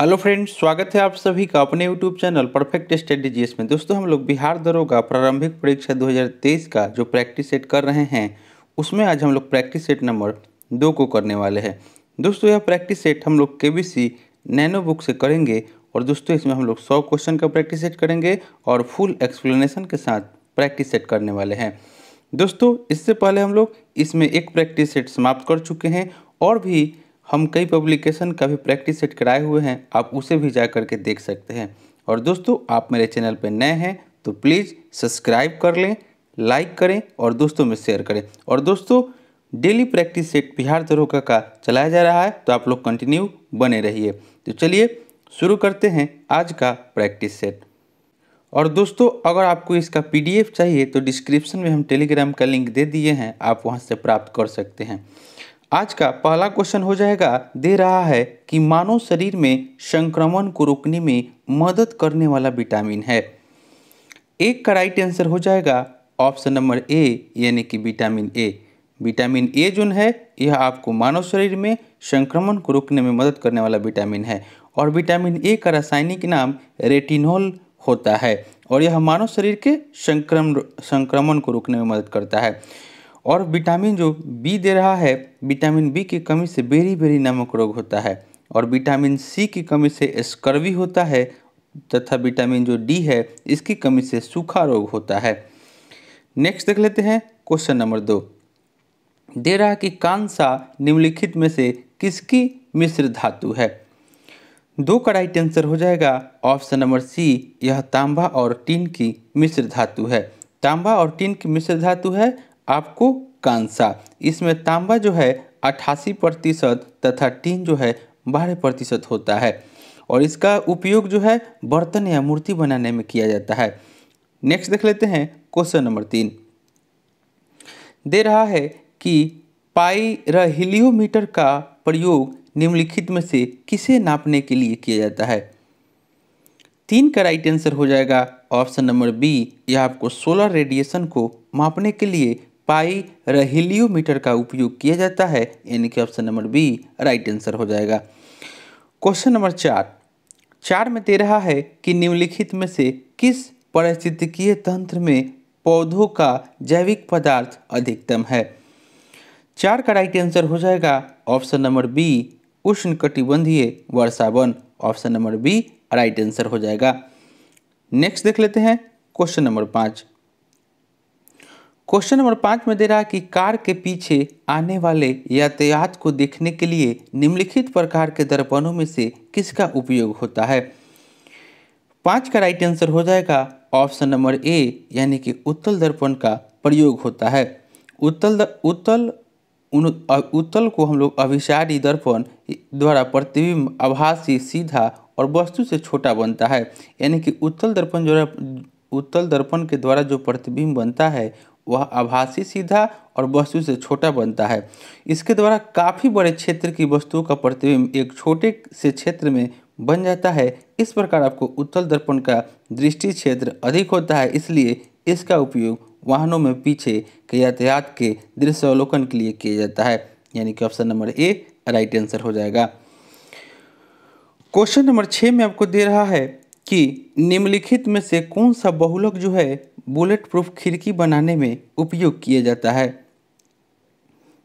hello friends स्वागत है आप सभी का अपने यूट्यूब चैनल परफेक्ट स्ट्रेटेजीज में दोस्तों हम लोग बिहार दरोगा प्रारंभिक परीक्षा 2023 का जो प्रैक्टिस सेट कर रहे हैं उसमें आज हम लोग प्रैक्टिस सेट नंबर दो को करने वाले हैं दोस्तों यह प्रैक्टिस सेट हम लोग के बी नैनो बुक से करेंगे और दोस्तों इसमें हम लोग सौ क्वेश्चन का प्रैक्टिस सेट करेंगे और फुल एक्सप्लेनेशन के साथ प्रैक्टिस सेट करने वाले हैं दोस्तों इससे पहले हम लोग इसमें एक प्रैक्टिस सेट समाप्त कर चुके हैं और भी हम कई पब्लिकेशन का भी प्रैक्टिस सेट कराए हुए हैं आप उसे भी जा करके देख सकते हैं और दोस्तों आप मेरे चैनल पर नए हैं तो प्लीज़ सब्सक्राइब कर लें लाइक करें और दोस्तों में शेयर करें और दोस्तों डेली प्रैक्टिस सेट बिहार दरोगा का चलाया जा रहा है तो आप लोग कंटिन्यू बने रहिए तो चलिए शुरू करते हैं आज का प्रैक्टिस सेट और दोस्तों अगर आपको इसका पीडीएफ चाहिए तो डिस्क्रिप्शन में हम टेलीग्राम का लिंक दे दिए हैं आप वहां से प्राप्त कर सकते हैं आज का पहला क्वेश्चन हो जाएगा दे रहा है कि मानव शरीर में संक्रमण को रोकने में मदद करने वाला विटामिन है एक का राइट आंसर हो जाएगा ऑप्शन नंबर ए यानी कि विटामिन ए विटामिन ए जो है यह आपको मानव शरीर में संक्रमण को रोकने में मदद करने वाला विटामिन है और विटामिन ए का रासायनिक नाम रेटिनोल होता है और यह मानव शरीर के संक्रम संक्रमण को रोकने में मदद करता है और विटामिन जो बी दे रहा है विटामिन बी की कमी से बेरी बेरी नामक रोग होता है और विटामिन सी की कमी से स्कर्वी होता है तथा विटामिन जो डी है इसकी कमी से सूखा रोग होता है नेक्स्ट देख लेते हैं क्वेश्चन नंबर दो दे रहा कि कांसा निम्नलिखित में से किसकी मिश्र धातु है दो का राइट आंसर हो जाएगा ऑप्शन नंबर सी यह तांबा और टीन की मिश्र धातु है तांबा और टीन की मिश्र धातु है आपको कांसा इसमें तांबा जो है अट्ठासी प्रतिशत तथा टीन जो है बारह प्रतिशत होता है और इसका उपयोग जो है बर्तन या मूर्ति बनाने में किया जाता है नेक्स्ट देख लेते हैं क्वेश्चन नंबर तीन दे रहा है कि पाइरहिलियोमीटर का प्रयोग निम्नलिखित में से किसे नापने के लिए किया जाता है तीन का राइट आंसर हो जाएगा ऑप्शन नंबर बी यह आपको सोलर रेडिएशन को मापने के लिए पाई रहिलियोमीटर का उपयोग किया जाता है यानी कि option number B right answer हो जाएगा क्वेश्चन नंबर चार चार में दे रहा है कि निम्नलिखित में से किस परिस्थितिकीय तंत्र में पौधों का जैविक पदार्थ अधिकतम है चार का राइट आंसर हो जाएगा ऑप्शन नंबर बी उष्ण कटिबंधीय वर्षावन option number B right answer हो जाएगा नेक्स्ट देख लेते हैं क्वेश्चन नंबर पाँच क्वेश्चन नंबर पाँच में दे रहा है कि कार के पीछे आने वाले यातायात को देखने के लिए निम्नलिखित प्रकार के दर्पणों में से किसका उपयोग होता है पाँच का राइट आंसर हो जाएगा ऑप्शन नंबर ए यानी कि उत्तल दर्पण का प्रयोग होता है उत्तल द, उत्तल उन उत्तल को हम लोग अभिशारी दर्पण द्वारा प्रतिबिंब आभासी सीधा और वस्तु से छोटा बनता है यानी कि उत्तल दर्पण द्वारा उत्तल दर्पण के द्वारा जो प्रतिबिंब बनता है वह आभासी सीधा और वस्तु से छोटा बनता है इसके द्वारा काफ़ी बड़े क्षेत्र की वस्तुओं का प्रतिबिंब एक छोटे से क्षेत्र में बन जाता है इस प्रकार आपको उत्तल दर्पण का दृष्टि क्षेत्र अधिक होता है इसलिए इसका उपयोग वाहनों में पीछे के यातायात के दृश्य अवलोकन के लिए किया जाता है यानी कि option number A right answer हो जाएगा क्वेश्चन नंबर छः में आपको दे रहा है कि निम्नलिखित में से कौन सा बहुलक जो है बुलेट प्रूफ खिड़की बनाने में उपयोग किया जाता है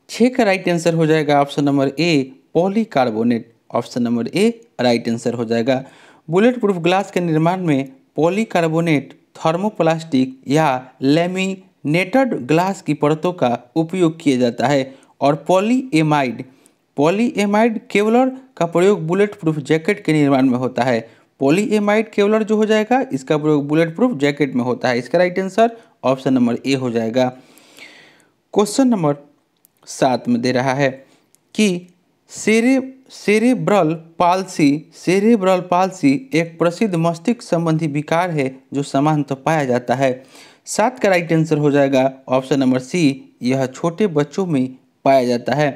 छः का राइट आंसर हो जाएगा option number A polycarbonate option number A right answer हो जाएगा बुलेट प्रूफ ग्लास के निर्माण में पॉलीकार्बोनेट थर्मोप्लास्टिक या लेमिनेटेड ग्लास की परतों का उपयोग किया जाता है और पॉलीएमाइड पॉलीएमाइड केवलर का प्रयोग बुलेट प्रूफ जैकेट के निर्माण में होता है पॉलीएमाइड केवलर जो हो जाएगा इसका प्रयोग बुलेट प्रूफ जैकेट में होता है इसका right answer option number A हो जाएगा क्वेश्चन नंबर सात में दे रहा है कि सेरे सेरेब्रल पालसी सेरेब्रल पालसी एक प्रसिद्ध मस्तिष्क संबंधी विकार है जो सामान्यतः तो पाया जाता है सात का राइट आंसर हो जाएगा ऑप्शन नंबर सी यह छोटे बच्चों में पाया जाता है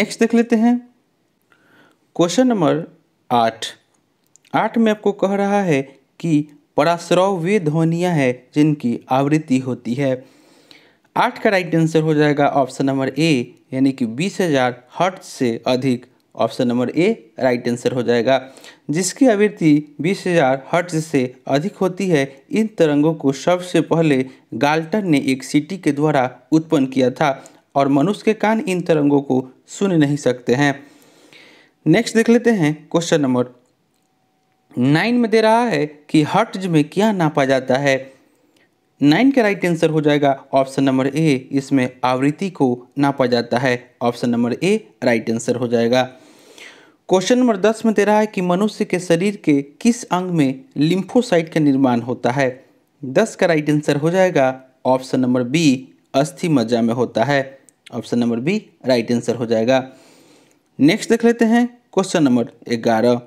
नेक्स्ट देख लेते हैं क्वेश्चन नंबर आठ आठ में आपको कह रहा है कि पराश्रव वे ध्वनियाँ हैं जिनकी आवृत्ति होती है आठ का राइट आंसर हो जाएगा ऑप्शन नंबर ए यानी कि बीस हजार हट से अधिक option number A right answer हो जाएगा जिसकी आवृत्ति बीस हजार हट से अधिक होती है इन तरंगों को सबसे पहले गाल्टन ने एक सिटी के द्वारा उत्पन्न किया था और मनुष्य के कान इन तरंगों को सुन नहीं सकते हैं नेक्स्ट देख लेते हैं क्वेश्चन नंबर नाइन में दे रहा है कि हर्ट्ज में क्या नापा जाता है नाइन का राइट आंसर हो जाएगा ऑप्शन नंबर ए इसमें आवृत्ति को नापा जाता है option number A right answer हो जाएगा क्वेश्चन नंबर दस में दे रहा है कि मनुष्य के शरीर के किस अंग में लिम्फोसाइट का निर्माण होता है दस का राइट आंसर हो जाएगा ऑप्शन नंबर बी अस्थि मज्जा में होता है option number B right answer हो जाएगा नेक्स्ट देख लेते हैं क्वेश्चन नंबर ग्यारह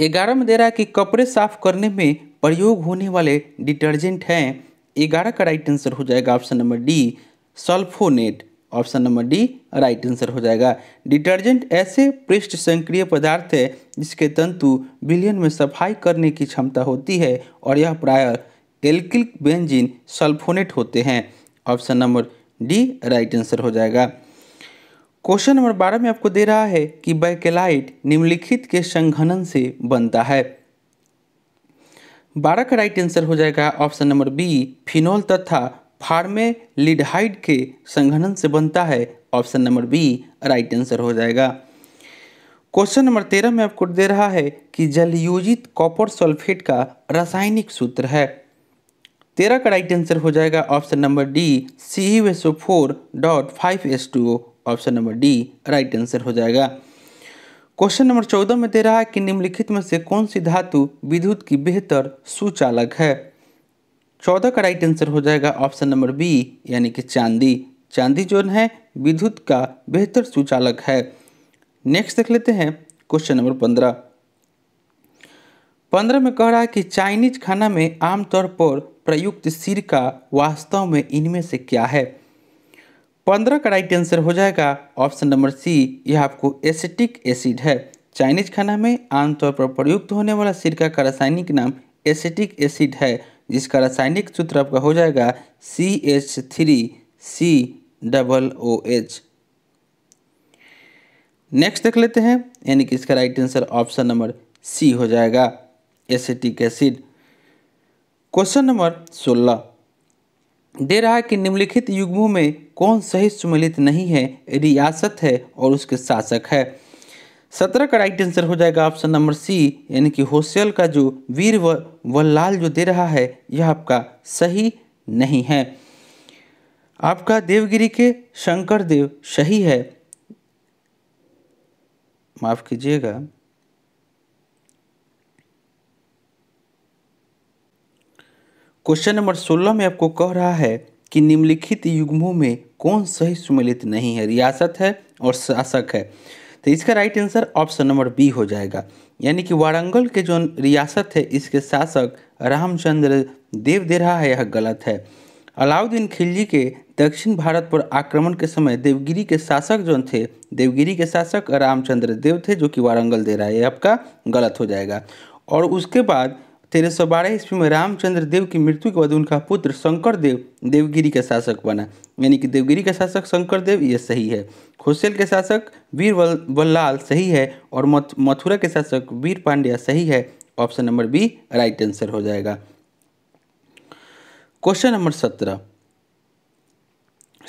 ग्यारह में दे रहा है कि कपड़े साफ करने में प्रयोग होने वाले डिटर्जेंट हैं ग्यारह का राइट आंसर हो जाएगा option number D sulphonate option number D right answer हो जाएगा डिटर्जेंट ऐसे पृष्ठ संक्रिय पदार्थ है जिसके तंतु बिलियन में सफाई करने की क्षमता होती है और यह प्रायः एल्किल बेंजिन सल्फोनेट होते हैं option number D right answer हो जाएगा क्वेश्चन नंबर बारह में आपको दे रहा है कि बैकेलाइट निम्नलिखित के संघनन से बनता है बारह का राइट आंसर हो जाएगा ऑप्शन नंबर बी फिनोल तथा फार्मेलिडहाइड के संघनन से बनता है option number B right answer हो जाएगा क्वेश्चन नंबर तेरह में आपको दे रहा है कि जलयोजित कॉपर सल्फेट का रासायनिक सूत्र है तेरह का राइट आंसर हो जाएगा option number D C U S O four dot five S two O option number D right answer हो जाएगा क्वेश्चन नंबर चौदह में दे रहा है कि निम्नलिखित में से कौन सी धातु विद्युत की बेहतर सुचालक है चौदह का राइट आंसर हो जाएगा ऑप्शन नंबर बी यानी कि चांदी चांदी जो है विद्युत का बेहतर सुचालक है नेक्स्ट देख लेते हैं क्वेश्चन नंबर पंद्रह पंद्रह में कह रहा है कि चाइनीज खाना में आमतौर पर प्रयुक्त सिर का वास्तव में इनमें से क्या है पंद्रह का राइट आंसर हो जाएगा ऑप्शन नंबर सी यह आपको एसिटिक एसिड है चाइनीज खाना में आमतौर पर प्रयुक्त होने वाला सिरका का रासायनिक नाम एसिटिक एसिड है जिसका रासायनिक सूत्र आपका हो जाएगा C H three C double O H next देख लेते हैं यानी कि इसका right answer option number C हो जाएगा एसिटिक एसिड क्वेश्चन नंबर सोलह दे रहा है कि निम्नलिखित युग्मों में कौन सही सुमिलित नहीं है रियासत है और उसके शासक है सत्रह का राइट आंसर हो जाएगा ऑप्शन नंबर सी यानी कि होशियल का जो वीर व वल्लाल जो दे रहा है यह आपका सही नहीं है आपका देवगिरी के शंकर देव सही है माफ़ कीजिएगा क्वेश्चन नंबर सोलह में आपको कह रहा है कि निम्नलिखित युग्मों में कौन सही सुमिलित नहीं है रियासत है और शासक है तो इसका right answer option number B हो जाएगा यानी कि वारंगल के जो रियासत है इसके शासक रामचंद्र देव दे रहा है यह गलत है अलाउद्दीन खिलजी के दक्षिण भारत पर आक्रमण के समय देवगिरी के शासक जो थे देवगिरी के शासक रामचंद्र देव थे जो कि वारंगल दे रहा है यह आपका गलत हो जाएगा और उसके बाद तेरह सौ बारह ईस्वी में रामचंद्र देव की मृत्यु के बाद उनका पुत्र शंकर देव देवगिरी का शासक बना यानी कि देवगिरी का शासक शंकर देव यह सही है खुशेल के शासक वीर बल्लाल सही है और मथुरा के शासक वीर पांड्या सही है option number B right answer हो जाएगा क्वेश्चन नंबर सत्रह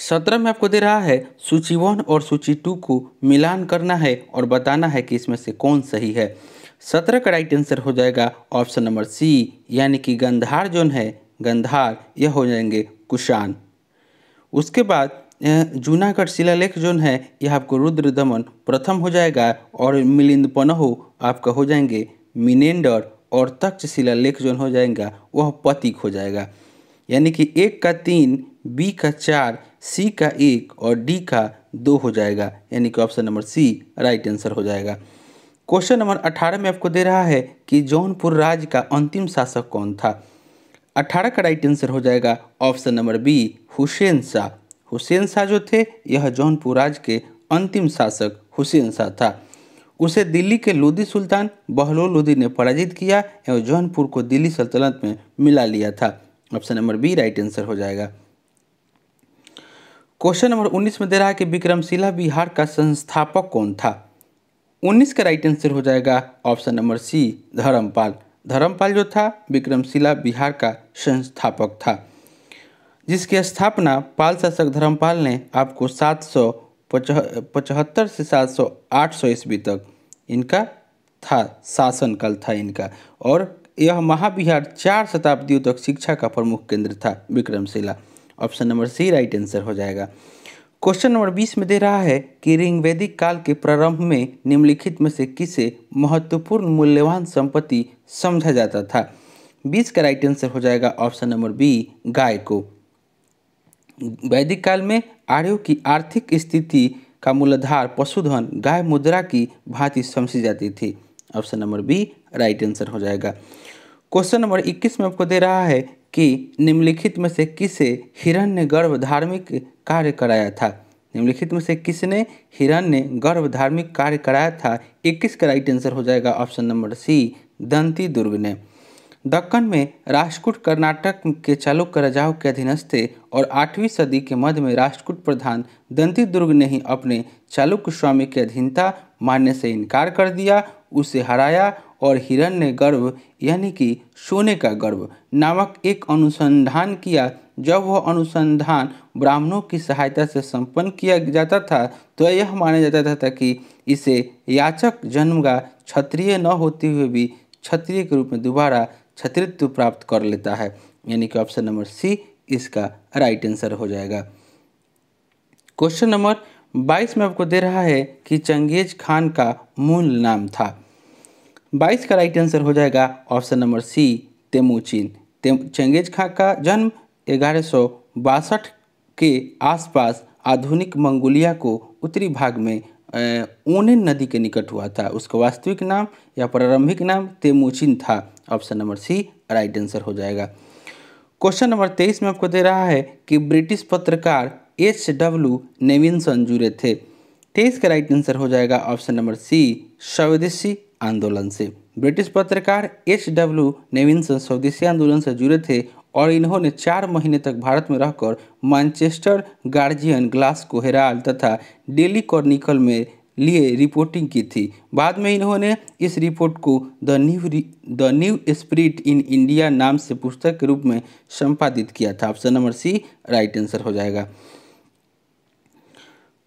सत्रह में आपको दे रहा है सूची वन और सूची टू को मिलान करना है और बताना है कि इसमें से कौन सही है सत्रह का राइट आंसर हो जाएगा ऑप्शन नंबर सी यानी कि गंधार जोन है गंधार यह हो जाएंगे कुशान उसके बाद जूनागढ़ शिलालेख जोन है यह आपको रुद्र दमन प्रथम हो जाएगा और मिलिंद पनहो आपका हो जाएंगे मिनेंडर और तक्ष शिलालेख जोन हो जाएगा वह पतिक हो जाएगा यानी कि एक का तीन बी का चार सी का एक और डी का दो हो जाएगा यानी कि option number C right answer हो जाएगा क्वेश्चन नंबर अठारह में आपको दे रहा है कि जौनपुर राज्य का अंतिम शासक कौन था अठारह का राइट आंसर हो जाएगा option number B Hussain Shah Hussain Shah जो थे यह जौनपुर राज्य के अंतिम शासक हुसैन शाह था उसे दिल्ली के लोदी सुल्तान बहलोल लोधी ने पराजित किया एवं जौनपुर को दिल्ली सल्तनत में मिला लिया था option number B right answer हो जाएगा क्वेश्चन नंबर 19 में दे रहा है कि विक्रमशिला बिहार का संस्थापक कौन था उन्नीस का राइट आंसर हो जाएगा option number C Dharmapal Dharmapal जो था विक्रमशिला बिहार का संस्थापक था जिसकी स्थापना पाल शासक धर्मपाल ने आपको सात सौ पचहत्तर से सात सौ आठ सौ ईस्वी तक इनका था शासनकाल था इनका और यह महाबिहार चार शताब्दियों तक शिक्षा का प्रमुख केंद्र था Vikramshila option number C right answer हो जाएगा क्वेश्चन नंबर बीस में दे रहा है कि रिंग वैदिक काल के प्रारंभ में निम्नलिखित में से किसे महत्वपूर्ण मूल्यवान संपत्ति समझा जाता था बीस का राइट आंसर हो जाएगा ऑप्शन नंबर बी गाय को वैदिक काल में आर्यों की आर्थिक स्थिति का मूलाधार पशुधन गाय मुद्रा की भांति समझी जाती थी option number B right answer हो जाएगा क्वेश्चन नंबर 21 में आपको दे रहा है कि निम्नलिखित में से किसे हिरण्य गर्भ धार्मिक कार्य कराया था निम्नलिखित में से किसने हिरण ने गर्भ धार्मिक कार्य कराया था इक्कीस का राइट आंसर हो जाएगा ऑप्शन नंबर सी दंती दुर्ग ने दक्कन में राष्ट्रकूट कर्नाटक के चालुक्य राजाओं के अधीनस्थ थे और आठवीं सदी के मध्य में राष्ट्रकूट प्रधान दंती दुर्ग ने ही अपने चालुक्य स्वामी की अधीनता मानने से इनकार कर दिया उसे हराया और हिरण ने गर्भ यानी कि सोने का गर्भ नामक एक अनुसंधान किया जब वह अनुसंधान ब्राह्मणों की सहायता से संपन्न किया जाता था तो यह माना जाता था, था कि इसे याचक जन्म का क्षत्रिय न होते हुए भी क्षत्रिय के रूप में दोबारा क्षत्रित्व प्राप्त कर लेता है यानी कि ऑप्शन नंबर सी इसका राइट आंसर हो जाएगा क्वेश्चन नंबर बाईस में आपको दे रहा है कि चंगेज खान का मूल नाम था बाईस का राइट आंसर हो जाएगा ऑप्शन नंबर सी तेमोचिन तेम चंगेज खान का जन्म ग्यारह सौ बासठ के आसपास आधुनिक मंगोलिया को उत्तरी भाग में ओनेन नदी के निकट हुआ था उसका वास्तविक नाम या प्रारंभिक नाम तेमुचिन था option number C right answer हो जाएगा क्वेश्चन नंबर तेईस में आपको दे रहा है कि ब्रिटिश पत्रकार एच डब्ल्यू नेविनसन जुड़े थे तेईस का राइट आंसर हो जाएगा ऑप्शन नंबर सी स्वदेशी आंदोलन से ब्रिटिश पत्रकार एच डब्ल्यू नेविनसन स्वदेशी आंदोलन से जुड़े थे और इन्होंने चार महीने तक भारत में रहकर मैनचेस्टर गार्जियन ग्लासको हेराल तथा डेली कॉर्निकल में लिए रिपोर्टिंग की थी बाद में इन्होंने इस रिपोर्ट को The New The New Spirit in India नाम से पुस्तक के रूप में संपादित किया था option number C right answer हो जाएगा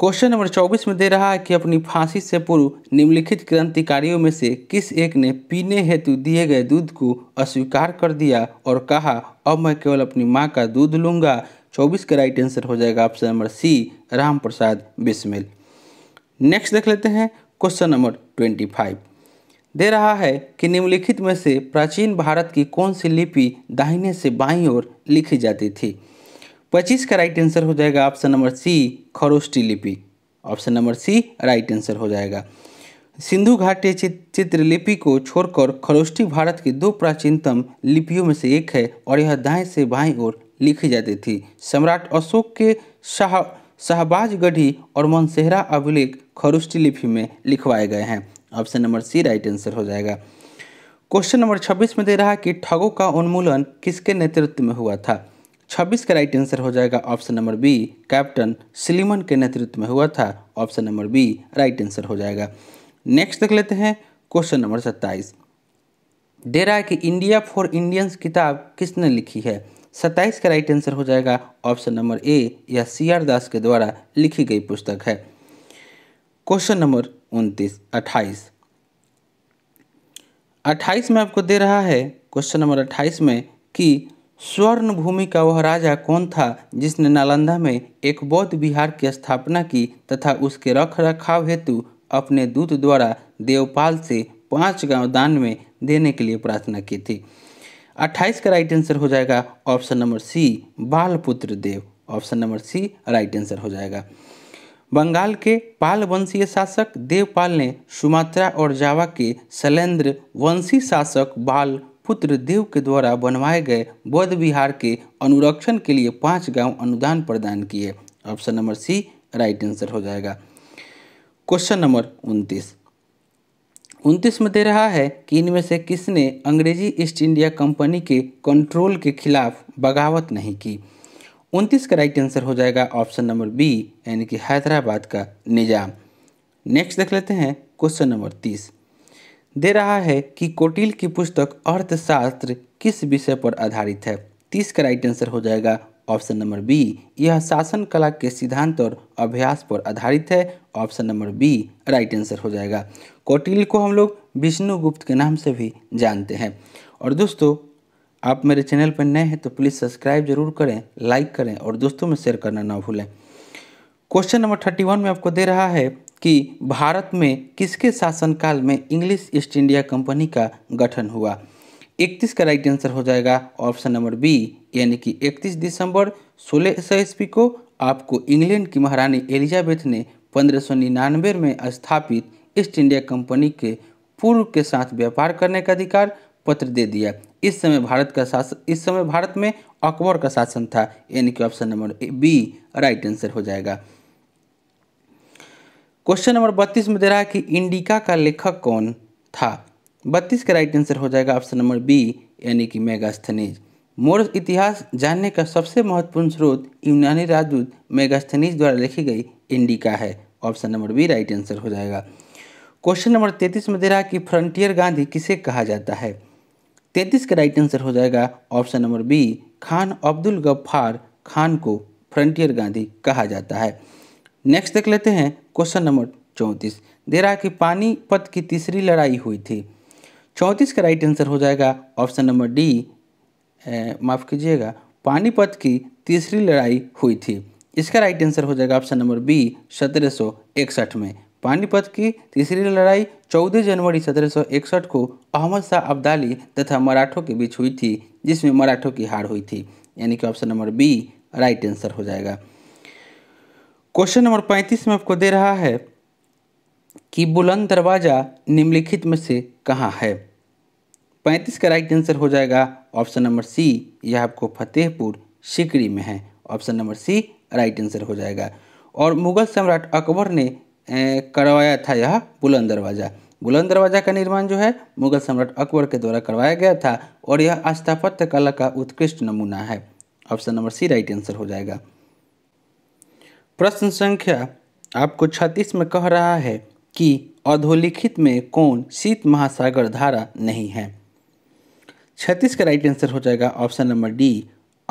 क्वेश्चन नंबर चौबीस में दे रहा है कि अपनी फांसी से पूर्व निम्नलिखित क्रांतिकारियों में से किस एक ने पीने हेतु दिए गए दूध को अस्वीकार कर दिया और कहा अब मैं केवल अपनी माँ का दूध लूंगा चौबीस का राइट आंसर हो जाएगा option number C Ram Prasad Bismil next देख लेते हैं क्वेश्चन नंबर ट्वेंटी फाइव दे रहा है कि निम्नलिखित में से प्राचीन भारत की कौन सी लिपि दाहिने से बाईं ओर लिखी जाती थी पच्चीस का राइट आंसर हो जाएगा ऑप्शन नंबर सी खरोष्टी लिपि option number C right answer हो जाएगा सिंधु घाटी चित्रलिपि को छोड़कर खरोष्टी भारत की दो प्राचीनतम लिपियों में से एक है और यह दाएं से बाएं ओर लिखी जाती थी सम्राट अशोक के शाह शाहबाज गढ़ी और मनसेहरा अभिलेख खरुष्टी लिपि में लिखवाए गए हैं option number C right answer हो जाएगा क्वेश्चन नंबर 26 में दे रहा है कि ठगों का उन्मूलन किसके नेतृत्व में हुआ था 26 का राइट आंसर हो जाएगा option number B captain Sleeman के नेतृत्व में हुआ था option number B right answer हो जाएगा नेक्स्ट देख लेते हैं क्वेश्चन नंबर सत्ताईस डेरा रहा इंडिया फॉर इंडियंस किताब किसने लिखी है सत्ताईस का राइट आंसर हो जाएगा ऑप्शन नंबर ए या सी आर दास के द्वारा लिखी गई पुस्तक है क्वेश्चन नंबर उनतीस अट्ठाईस अट्ठाईस में आपको दे रहा है क्वेश्चन नंबर अट्ठाईस में कि स्वर्ण भूमि का वह राजा कौन था जिसने नालंदा में एक बौद्ध विहार की स्थापना की तथा उसके रख रखाव हेतु अपने दूत द्वारा देवपाल से पांच गांव दान में देने के लिए प्रार्थना की थी 28 का राइट आंसर हो जाएगा option number C Balaputra Deva option number C right answer हो जाएगा बंगाल के पाल वंशीय शासक देवपाल ने सुमात्रा और जावा के शैलेंद्र वंशी शासक बाल पुत्र देव के द्वारा बनवाए गए बौद्ध विहार के अनुरक्षण के लिए पांच गांव अनुदान प्रदान किए option number C right answer हो जाएगा क्वेश्चन नंबर उनतीस उनतीस में दे रहा है कि इनमें से किसने अंग्रेजी ईस्ट इंडिया कंपनी के कंट्रोल के खिलाफ बगावत नहीं की उनतीस का राइट आंसर हो जाएगा ऑप्शन नंबर बी यानी कि हैदराबाद का निज़ाम नेक्स्ट देख लेते हैं क्वेश्चन नंबर तीस दे रहा है कि कोटिल की पुस्तक अर्थशास्त्र किस विषय पर आधारित है तीस का राइट आंसर हो जाएगा ऑप्शन नंबर बी यह शासन कला के सिद्धांत और अभ्यास पर आधारित है option number B right answer हो जाएगा कोटिल को हम लोग विष्णुगुप्त के नाम से भी जानते हैं और दोस्तों आप मेरे चैनल पर नए हैं तो प्लीज़ सब्सक्राइब जरूर करें लाइक करें और दोस्तों में शेयर करना ना भूलें क्वेश्चन नंबर थर्टी वन में आपको दे रहा है कि भारत में किसके शासनकाल में इंग्लिश ईस्ट इंडिया कंपनी का गठन हुआ 31 का राइट आंसर हो जाएगा ऑप्शन नंबर बी यानी कि 31 दिसंबर सोलह सौ ईस्वी को आपको इंग्लैंड की महारानी एलिजाबेथ ने पंद्रह में स्थापित ईस्ट इंडिया कंपनी के पूर्व के साथ व्यापार करने का अधिकार पत्र दे दिया इस समय भारत का शासन इस समय भारत में अकबर का शासन था यानी कि option number B right answer हो जाएगा क्वेश्चन नंबर बत्तीस में दे रहा है कि इंडिका का लेखक कौन था बत्तीस का राइट आंसर हो जाएगा ऑप्शन नंबर बी यानी कि मेगास्थनीज मोर इतिहास जानने का सबसे महत्वपूर्ण स्रोत यूनानी राजदूत मेगास्थनीज द्वारा लिखी गई इंडिका है option number B right answer हो जाएगा क्वेश्चन नंबर तैंतीस में दे रहा है कि फ्रंटियर गांधी किसे कहा जाता है तैंतीस का राइट आंसर हो जाएगा option number B Khan Abdul Ghaffar Khan को फ्रंटियर गांधी कहा जाता है नेक्स्ट देख लेते हैं क्वेश्चन नंबर चौंतीस दे रहा है कि पानीपत की तीसरी लड़ाई हुई थी चौंतीस का राइट आंसर हो जाएगा ऑप्शन नंबर डी माफ़ कीजिएगा पानीपत की तीसरी लड़ाई हुई थी इसका राइट आंसर हो जाएगा ऑप्शन नंबर बी सत्रह में पानीपत की तीसरी लड़ाई 14 जनवरी सत्रह को अहमद शाह अब्दाली तथा मराठों के बीच हुई थी जिसमें मराठों की हार हुई थी यानी कि option number B right answer हो जाएगा क्वेश्चन नंबर पैंतीस में आपको दे रहा है कि बुलंद दरवाज़ा निम्नलिखित में से कहाँ है पैंतीस का राइट आंसर हो जाएगा ऑप्शन नंबर सी यह आपको फतेहपुर सिकरी में है option number C right answer हो जाएगा और मुगल सम्राट अकबर ने करवाया था यह बुलंद दरवाज़ा बुलंद दरवाज़ा का निर्माण जो है मुगल सम्राट अकबर के द्वारा करवाया गया था और यह स्थापत्य कला का उत्कृष्ट नमूना है option number C right answer हो जाएगा प्रश्न संख्या आपको छत्तीस में कह रहा है कि अधोलिखित में कौन शीत महासागर धारा नहीं है छत्तीस का राइट आंसर हो जाएगा option number D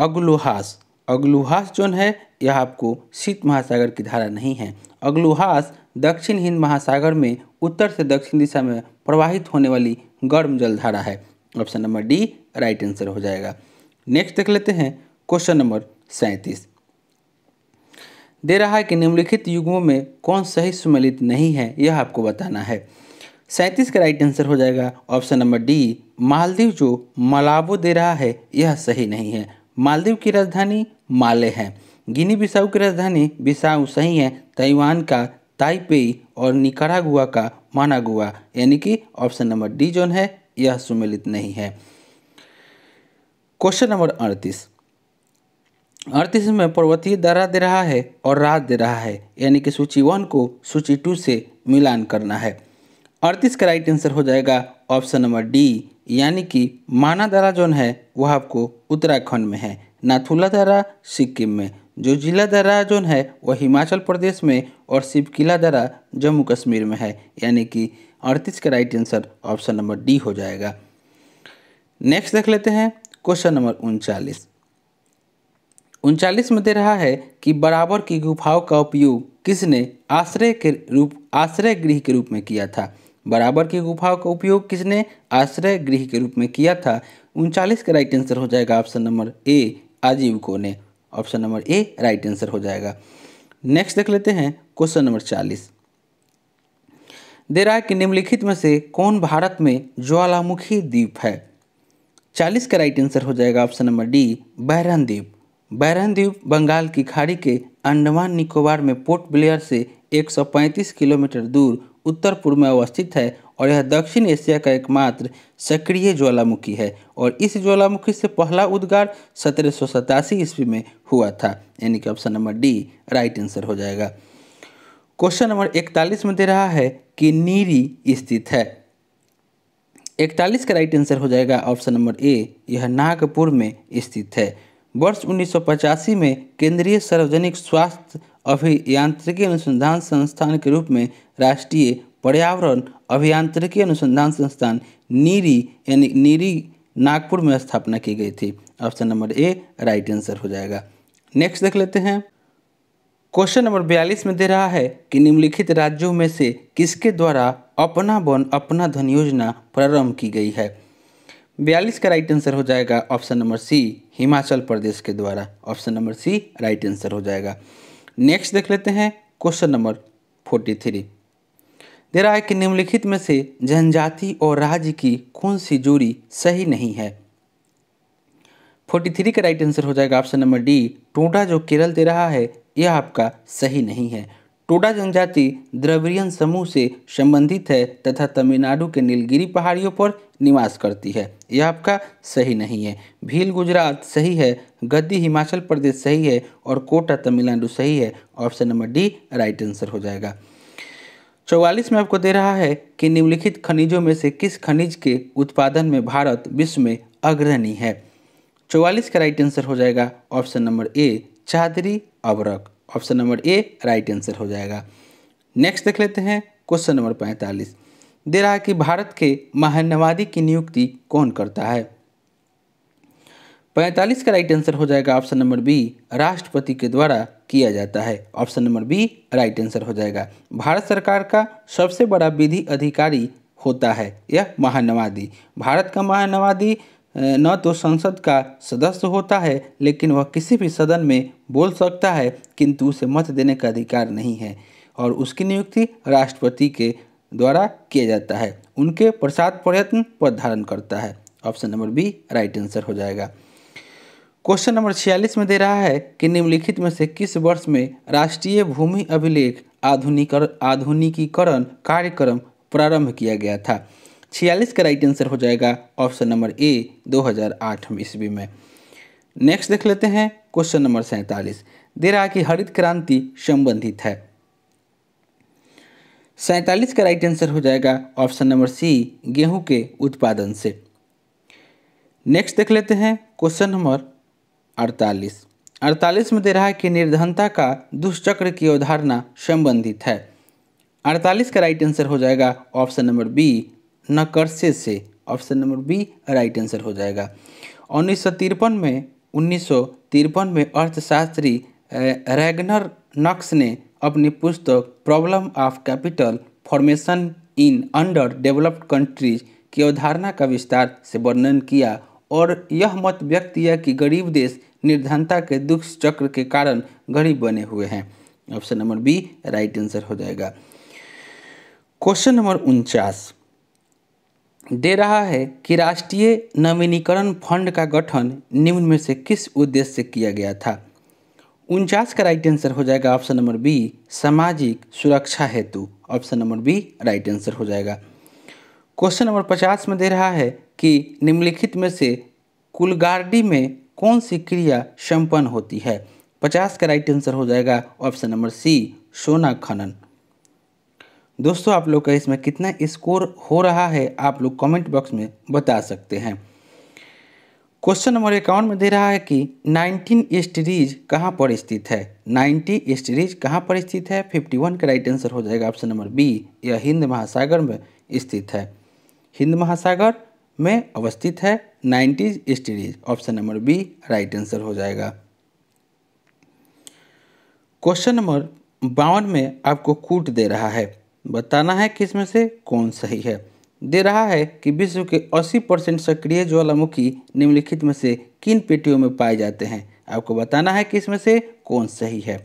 Agulhas Agulhas zone है यह आपको शीत महासागर की धारा नहीं है अग्लुहास दक्षिण हिंद महासागर में उत्तर से दक्षिण दिशा में प्रवाहित होने वाली गर्म जलधारा है option number D right answer हो जाएगा नेक्स्ट देख लेते हैं क्वेश्चन नंबर सैंतीस दे रहा है कि निम्नलिखित युग्मों में कौन सही सुमिलित नहीं है यह आपको बताना है सैंतीस का राइट आंसर हो जाएगा ऑप्शन नंबर डी मालदीव जो मलाबो दे रहा है यह सही नहीं है मालदीव की राजधानी माले है गिनी बिसाऊ की राजधानी बिसाऊ सही है ताइवान का ताइपेई और निकारागुआ का मानागुआ यानी कि ऑप्शन नंबर डी जोन है यह सुमिलित नहीं है क्वेश्चन नंबर अड़तीस अड़तीस में पर्वतीय दरा दे रहा है और राह दे रहा है यानी कि सूची वन को सूची टू से मिलान करना है अड़तीस का राइट आंसर हो जाएगा ऑप्शन नंबर डी यानी कि माना दरा जोन है वह आपको उत्तराखंड में है नाथुला दरा सिक्किम में जो जिला दरा जोन है वह हिमाचल प्रदेश में और शिवकिला दरा जम्मू कश्मीर में है यानी कि अड़तीस का right answer option number D हो जाएगा नेक्स्ट देख लेते हैं क्वेश्चन नंबर उनचालीस उनचालीस में दे रहा है कि बराबर की गुफाओं का उपयोग किसने आश्रय के रूप आश्रय गृह के रूप में किया था बराबर की गुफाओं का उपयोग किसने आश्रय गृह के रूप में किया था उनचालीस का राइट आंसर हो जाएगा ऑप्शन नंबर ए आजीव को ने option number A right answer हो जाएगा नेक्स्ट देख लेते हैं क्वेश्चन नंबर चालीस दे रहा है कि निम्नलिखित में से कौन भारत में ज्वालामुखी द्वीप है चालीस का राइट आंसर हो जाएगा ऑप्शन नंबर डी बहरन द्वीप बैरन द्वीप बंगाल की खाड़ी के अंडमान निकोबार में पोर्ट ब्लेयर से 135 किलोमीटर दूर उत्तर पूर्व में अवस्थित है और यह दक्षिण एशिया का एकमात्र सक्रिय ज्वालामुखी है और इस ज्वालामुखी से पहला उद्गार सत्रह ईस्वी में हुआ था यानी कि option number D right answer हो जाएगा क्वेश्चन नंबर इकतालीस में दे रहा है कि नीरी स्थित है इकतालीस का राइट आंसर हो जाएगा ऑप्शन नंबर ए यह नागपुर में स्थित है वर्ष उन्नीस में केंद्रीय सार्वजनिक स्वास्थ्य अभियांत्रिकी अनुसंधान संस्थान के रूप में राष्ट्रीय पर्यावरण अभियांत्रिकी अनुसंधान संस्थान नीरी यानी नीरी नागपुर में स्थापना की गई थी option number A right answer हो जाएगा नेक्स्ट देख लेते हैं क्वेश्चन नंबर बयालीस में दे रहा है कि निम्नलिखित राज्यों में से किसके द्वारा अपना वन अपना धन योजना प्रारंभ की गई है बयालीस का राइट आंसर हो जाएगा option number C Himachal Pradesh के द्वारा option number C right answer हो जाएगा नेक्स्ट देख लेते हैं क्वेश्चन नंबर फोर्टी थ्री दे रहा है कि निम्नलिखित में से जनजाति और राज्य की कौन सी जोड़ी सही नहीं है फोर्टी थ्री का राइट आंसर हो जाएगा ऑप्शन नंबर डी टोडा जो केरल दे रहा है यह आपका सही नहीं है टोडा जनजाति द्रविड़ियन समूह से संबंधित है तथा तमिलनाडु के नीलगिरी पहाड़ियों पर निवास करती है यह आपका सही नहीं है भील गुजरात सही है गद्दी हिमाचल प्रदेश सही है और कोटा तमिलनाडु सही है option number D right answer हो जाएगा चौवालीस में आपको दे रहा है कि निम्नलिखित खनिजों में से किस खनिज के उत्पादन में भारत विश्व में अग्रणी है चौवालीस का राइट आंसर हो जाएगा ऑप्शन नंबर ए चादरी अवरक option number A right answer हो जाएगा नेक्स्ट देख लेते हैं क्वेश्चन नंबर पैंतालीस दे रहा है कि भारत के महानवादी की नियुक्ति कौन करता है पैंतालीस का राइट आंसर हो जाएगा ऑप्शन नंबर बी राष्ट्रपति के द्वारा किया जाता है option number B right answer हो जाएगा भारत सरकार का सबसे बड़ा विधि अधिकारी होता है यह महानवादी भारत का महानवादी न तो संसद का सदस्य होता है लेकिन वह किसी भी सदन में बोल सकता है किंतु उसे मत देने का अधिकार नहीं है और उसकी नियुक्ति राष्ट्रपति के द्वारा किया जाता है उनके प्रसाद प्रयत्न पद धारण करता है option number B right answer हो जाएगा क्वेश्चन नंबर छियालीस में दे रहा है कि निम्नलिखित में से किस वर्ष में राष्ट्रीय भूमि अभिलेख आधुनिकर आधुनिकीकरण कार्यक्रम प्रारंभ किया गया था छियालीस का राइट आंसर हो जाएगा ऑप्शन नंबर ए 2008 में ईस्वी में नेक्स्ट देख लेते हैं क्वेश्चन नंबर सैंतालीस दे रहा कि हरित क्रांति संबंधित है सैंतालीस का राइट आंसर हो जाएगा ऑप्शन नंबर सी गेहूं के उत्पादन से नेक्स्ट देख लेते हैं क्वेश्चन नंबर अड़तालीस अड़तालीस में दे रहा है कि निर्धनता का दुष्चक्र की अवधारणा संबंधित है अड़तालीस का राइट आंसर हो जाएगा ऑप्शन नंबर बी नकर्से से option number B right answer हो जाएगा उन्नीस में उन्नीस में अर्थशास्त्री रैगनर नक्स ने अपनी पुस्तक Problem of Capital Formation in Underdeveloped Countries की अवधारणा का विस्तार से वर्णन किया और यह मत व्यक्त किया कि गरीब देश निर्धनता के दुख चक्र के कारण गरीब बने हुए हैं option number B right answer हो जाएगा क्वेश्चन नंबर उनचास दे रहा है कि राष्ट्रीय नवीनीकरण फंड का गठन निम्न में से किस उद्देश्य से किया गया था उनचास का राइट आंसर हो जाएगा ऑप्शन नंबर बी सामाजिक सुरक्षा हेतु option number B right answer हो जाएगा क्वेश्चन नंबर पचास में दे रहा है कि निम्नलिखित में से कुलगार्डी में कौन सी क्रिया संपन्न होती है पचास का राइट आंसर हो जाएगा ऑप्शन नंबर सी सोना खनन दोस्तों आप लोग का इसमें कितना स्कोर हो रहा है आप लोग कमेंट बॉक्स में बता सकते हैं क्वेश्चन नंबर इक्यावन में दे रहा है कि 19 स्टरीज कहाँ पर स्थित है 90 स्टरीज कहाँ पर स्थित है 51 का राइट आंसर हो जाएगा ऑप्शन नंबर बी यह हिंद महासागर में स्थित है हिंद महासागर में अवस्थित है 90 स्टरीज option number B right answer हो जाएगा क्वेश्चन नंबर बावन में आपको कूट दे रहा है बताना है कि इसमें से कौन सही है दे रहा है कि विश्व के 80 परसेंट सक्रिय ज्वालामुखी निम्नलिखित में से किन पेटियों में पाए जाते हैं आपको बताना है कि इसमें से कौन सही है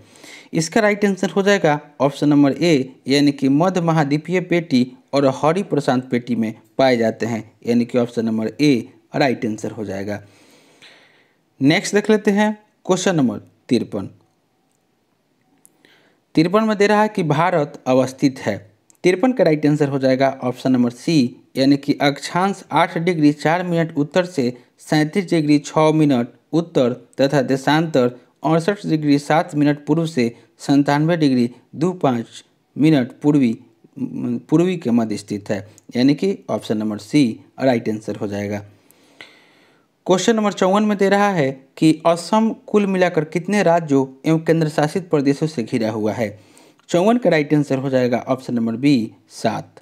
इसका राइट आंसर हो जाएगा ऑप्शन नंबर ए यानी कि मध्य महाद्वीपीय पेटी और हरी प्रशांत पेटी में पाए जाते हैं यानी कि option number A right answer हो जाएगा नेक्स्ट देख लेते हैं क्वेश्चन नंबर तिरपन तिरपन में दे रहा है कि भारत अवस्थित है तिरपन का राइट आंसर हो जाएगा ऑप्शन नंबर सी यानी कि अक्षांश आठ डिग्री चार मिनट उत्तर से सैंतीस डिग्री छः मिनट उत्तर तथा देशांतर अड़सठ डिग्री सात मिनट पूर्व से संतानवे डिग्री दो पाँच मिनट पूर्वी पूर्वी के मध्य स्थित है यानी कि option number C right answer हो जाएगा क्वेश्चन नंबर चौवन में दे रहा है कि असम कुल मिलाकर कितने राज्यों एवं केंद्र शासित प्रदेशों से घिरा हुआ है चौवन का राइट आंसर हो जाएगा ऑप्शन नंबर बी सात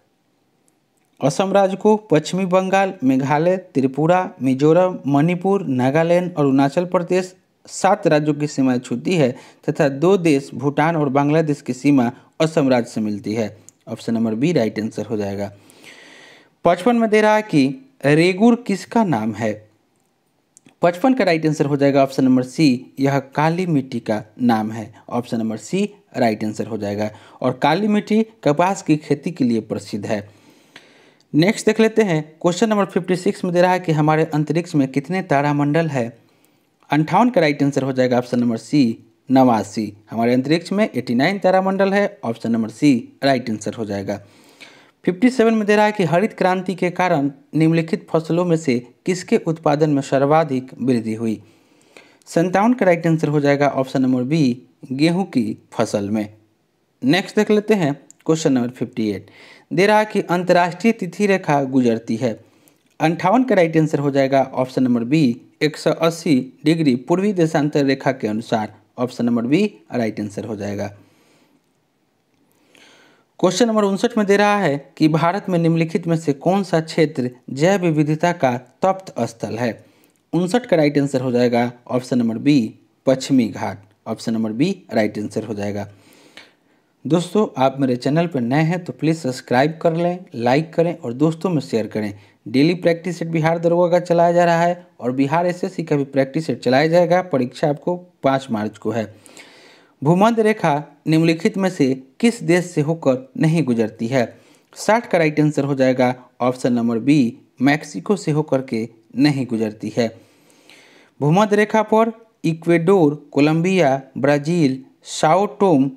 असम राज्य को पश्चिमी बंगाल मेघालय त्रिपुरा मिजोरम मणिपुर नागालैंड और अरुणाचल प्रदेश सात राज्यों की सीमा छूती है तथा दो देश भूटान और बांग्लादेश की सीमा असम राज्य से मिलती है option number B right answer हो जाएगा पचपन में दे रहा है कि रेगुर किसका नाम है पचपन का राइट आंसर हो जाएगा ऑप्शन नंबर सी यह काली मिट्टी का नाम है option number C right answer हो जाएगा और काली मिट्टी कपास की खेती के लिए प्रसिद्ध है नेक्स्ट देख लेते हैं क्वेश्चन नंबर फिफ्टी सिक्स में दे रहा है कि हमारे अंतरिक्ष में कितने तारामंडल है अंठावन का राइट आंसर हो जाएगा ऑप्शन नंबर सी नवासी हमारे अंतरिक्ष में एटी नाइन तारामंडल है option number C right answer हो जाएगा 57 में दे रहा है कि हरित क्रांति के कारण निम्नलिखित फसलों में से किसके उत्पादन में सर्वाधिक वृद्धि हुई संतावन का राइट आंसर हो जाएगा ऑप्शन नंबर बी गेहूं की फसल में नेक्स्ट देख लेते हैं क्वेश्चन नंबर 58 दे रहा है कि अंतर्राष्ट्रीय तिथि रेखा गुजरती है अंठावन का राइट आंसर हो जाएगा ऑप्शन नंबर बी एक डिग्री पूर्वी देशांतर रेखा के अनुसार option number B right answer हो जाएगा क्वेश्चन नंबर उनसठ में दे रहा है कि भारत में निम्नलिखित में से कौन सा क्षेत्र जैव विविधता का तप्त स्थल है उनसठ का राइट आंसर हो जाएगा ऑप्शन नंबर बी पश्चिमी घाट option number B right answer हो जाएगा दोस्तों आप मेरे चैनल पर नए हैं तो प्लीज़ सब्सक्राइब कर लें लाइक करें और दोस्तों में शेयर करें डेली प्रैक्टिस सेट बिहार दरोगा का चलाया जा रहा है और बिहार एसएससी का भी प्रैक्टिस सेट चलाया जाएगा परीक्षा आपको पाँच मार्च को है भूमध्य रेखा निम्नलिखित में से किस देश से होकर नहीं गुजरती है साठ का राइट आंसर हो जाएगा ऑप्शन नंबर बी मैक्सिको से होकर के नहीं गुजरती है भूमध्य रेखा पर Ecuador Colombia Brazil Sao Tome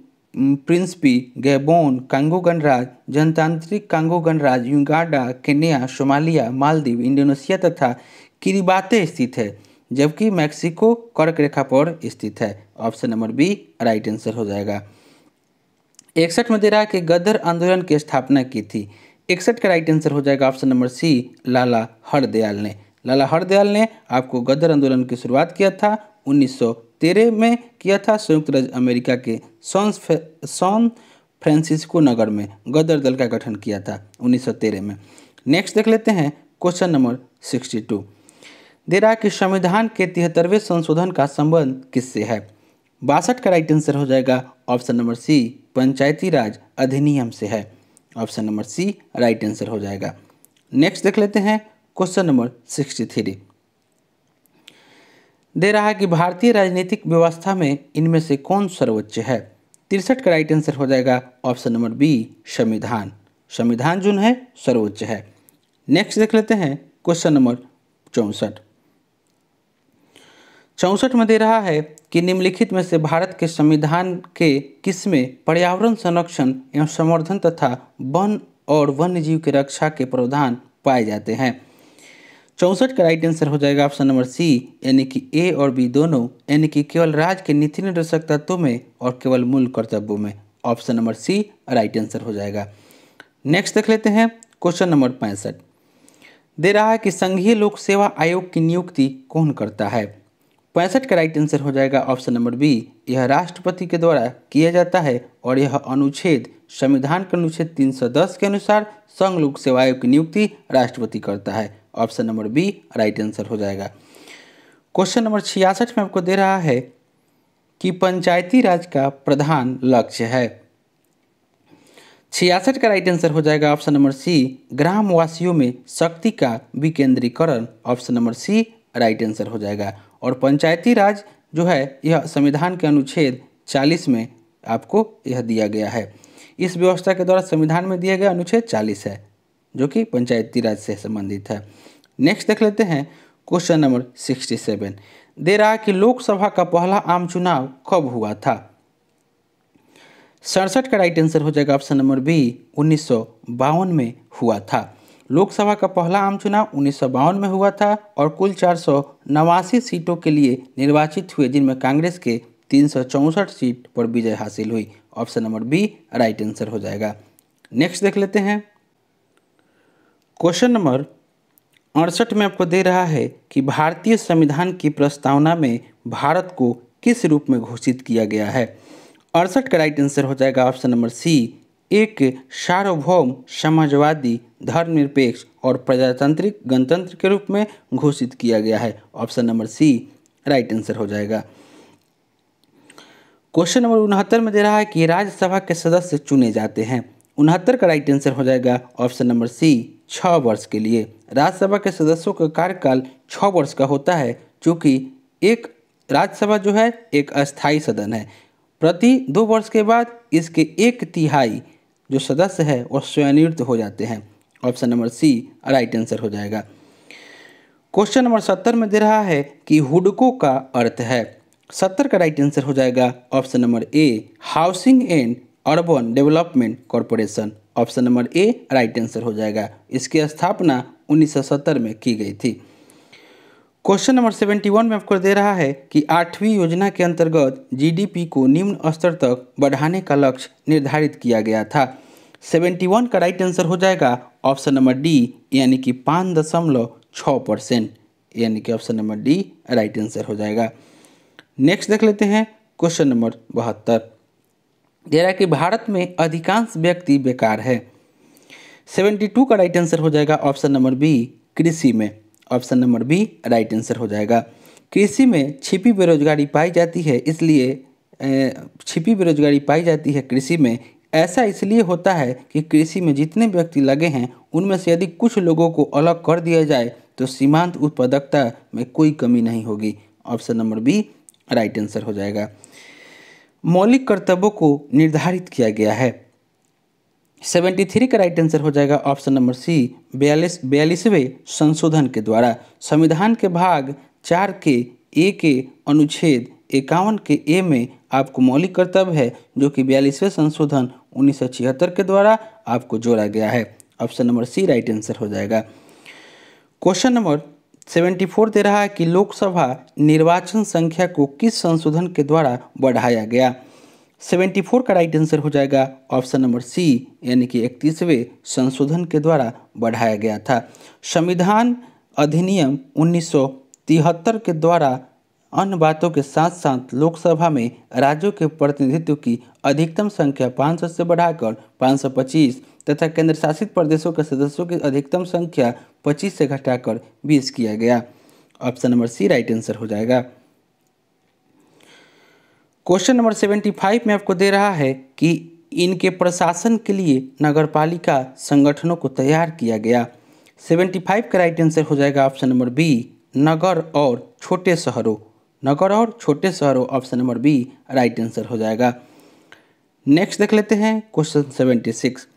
Principe Gabon Congo गणराज जनतांत्रिक कांगो गणराज Uganda Kenya Somalia Maldives Indonesia तथा किरिबाते स्थित है जबकि मैक्सिको कर्क रेखा पर स्थित है option number B right answer हो जाएगा इकसठ में दे रहा है कि गदर आंदोलन की स्थापना की थी इकसठ का राइट आंसर हो जाएगा option number C Lala Hardayal ने लाला हरदयाल ने आपको गदर आंदोलन की शुरुआत किया था 1913 में किया था संयुक्त राज्य अमेरिका के सॉन सॉन फ्रांसिस्को नगर में गदर दल का गठन किया था 1913 में नेक्स्ट देख लेते हैं क्वेश्चन नंबर 62 दे रहा है कि संविधान के तिहत्तरवें संशोधन का संबंध किससे है बासठ का राइट आंसर हो जाएगा ऑप्शन नंबर सी पंचायती राज अधिनियम से है option number C right answer हो जाएगा नेक्स्ट देख लेते हैं क्वेश्चन नंबर सिक्सटी थ्री दे रहा है कि भारतीय राजनीतिक व्यवस्था में इनमें से कौन सर्वोच्च है तिरसठ का राइट आंसर हो जाएगा ऑप्शन नंबर बी संविधान संविधान जो है सर्वोच्च है नेक्स्ट देख लेते हैं क्वेश्चन नंबर चौंसठ चौंसठ में दे रहा है कि निम्नलिखित में से भारत के संविधान के किस्में पर्यावरण संरक्षण एवं संवर्धन तथा वन और वन्य जीव की रक्षा के प्रावधान पाए जाते हैं चौंसठ का राइट आंसर हो जाएगा ऑप्शन नंबर सी यानी कि ए और बी दोनों यानी कि केवल राज्य के नीति निर्देशक तत्वों में और केवल मूल कर्तव्यों में option number C right answer हो जाएगा नेक्स्ट देख लेते हैं क्वेश्चन नंबर पैंसठ दे रहा है कि संघीय लोक सेवा आयोग की नियुक्ति कौन करता है पैंसठ का राइट आंसर हो जाएगा ऑप्शन नंबर बी यह राष्ट्रपति के द्वारा किया जाता है और यह अनुच्छेद संविधान के अनुच्छेद 310 के अनुसार संघ लोक सेवा आयोग की नियुक्ति राष्ट्रपति करता है option number B right answer हो जाएगा क्वेश्चन नंबर छियासठ में आपको दे रहा है कि पंचायती राज का प्रधान लक्ष्य है छियासठ का राइट आंसर हो जाएगा ऑप्शन नंबर सी ग्रामवासियों में शक्ति का विकेंद्रीकरण option number C right answer हो जाएगा और पंचायती राज जो है यह संविधान के अनुच्छेद 40 में आपको यह दिया गया है इस व्यवस्था के द्वारा संविधान में दिया गया अनुच्छेद 40 है जो कि पंचायती राज से संबंधित है नेक्स्ट देख लेते हैं क्वेश्चन नंबर 67 दे रहा कि लोकसभा का पहला आम चुनाव कब हुआ था सड़सठ का राइट आंसर हो जाएगा ऑप्शन नंबर बी उन्नीस में हुआ था लोकसभा का पहला आम चुनाव उन्नीस में हुआ था और कुल चार सीटों के लिए निर्वाचित हुए जिनमें कांग्रेस के तीन सीट पर विजय हासिल हुई option number B right answer हो जाएगा नेक्स्ट देख लेते हैं क्वेश्चन नंबर अड़सठ में आपको दे रहा है कि भारतीय संविधान की प्रस्तावना में भारत को किस रूप में घोषित किया गया है अड़सठ का राइट आंसर हो जाएगा ऑप्शन नंबर सी एक सार्वभौम समाजवादी धर्मनिरपेक्ष और प्रजातांत्रिक गणतंत्र के रूप में घोषित किया गया है option number C right answer हो जाएगा क्वेश्चन नंबर उनहत्तर में दे रहा है कि राज्यसभा के सदस्य चुने जाते हैं उनहत्तर का राइट आंसर हो जाएगा ऑप्शन नंबर सी छः वर्ष के लिए राज्यसभा के सदस्यों का कार्यकाल छः वर्ष का होता है चूँकि एक राज्यसभा जो है एक अस्थायी सदन है प्रति दो वर्ष के बाद इसके एक तिहाई जो सदस्य है वह स्वनिवृत्त हो जाते हैं option number C right answer हो जाएगा क्वेश्चन नंबर सत्तर में दे रहा है कि हुडको का अर्थ है सत्तर का राइट आंसर हो जाएगा option number A housing and urban development corporation option number A right answer हो जाएगा इसकी स्थापना 1970 में की गई थी क्वेश्चन नंबर सेवेंटी वन में आपको दे रहा है कि आठवीं योजना के अंतर्गत जीडीपी को निम्न स्तर तक बढ़ाने का लक्ष्य निर्धारित किया गया था सेवेंटी वन का राइट आंसर हो जाएगा ऑप्शन नंबर डी यानी कि पाँच दशमलव छः परसेंट यानी कि option number D right answer हो जाएगा नेक्स्ट देख लेते हैं क्वेश्चन नंबर बहत्तर दे रहा है कि भारत में अधिकांश व्यक्ति बेकार है सेवेंटी टू का राइट आंसर हो जाएगा ऑप्शन नंबर बी कृषि में option number B right answer हो जाएगा कृषि में छिपी बेरोजगारी पाई जाती है इसलिए छिपी बेरोजगारी पाई जाती है कृषि में ऐसा इसलिए होता है कि कृषि में जितने व्यक्ति लगे हैं उनमें से यदि कुछ लोगों को अलग कर दिया जाए तो सीमांत उत्पादकता में कोई कमी नहीं होगी option number B right answer हो जाएगा मौलिक कर्तव्यों को निर्धारित किया गया है सेवेंटी थ्री का राइट आंसर हो जाएगा ऑप्शन नंबर सी बयालीस बयालीसवें संशोधन के द्वारा संविधान के भाग चार के ए के अनुच्छेद इक्यावन के ए में आपको मौलिक कर्तव्य है जो कि बयालीसवें संशोधन उन्नीस के द्वारा आपको जोड़ा गया है option number C right answer हो जाएगा क्वेश्चन नंबर सेवेंटी फोर दे रहा है कि लोकसभा निर्वाचन संख्या को किस संशोधन के द्वारा बढ़ाया गया सेवेंटी फोर का राइट आंसर हो जाएगा ऑप्शन नंबर सी यानी कि इकतीसवें संशोधन के द्वारा बढ़ाया गया था संविधान अधिनियम तिहत्तर के द्वारा अन्य बातों के साथ साथ लोकसभा में राज्यों के प्रतिनिधित्व की अधिकतम संख्या 500 से बढ़ाकर 525 तथा केंद्र शासित प्रदेशों के सदस्यों की अधिकतम संख्या 25 से घटाकर 20 किया गया option number C right answer हो जाएगा क्वेश्चन नंबर सेवेंटी फाइव में आपको दे रहा है कि इनके प्रशासन के लिए नगरपालिका संगठनों को तैयार किया गया सेवेंटी फाइव का राइट आंसर हो जाएगा ऑप्शन नंबर बी नगर और छोटे शहरों नगर और छोटे शहरों option number B right answer हो जाएगा नेक्स्ट देख लेते हैं क्वेश्चन सेवेंटी सिक्स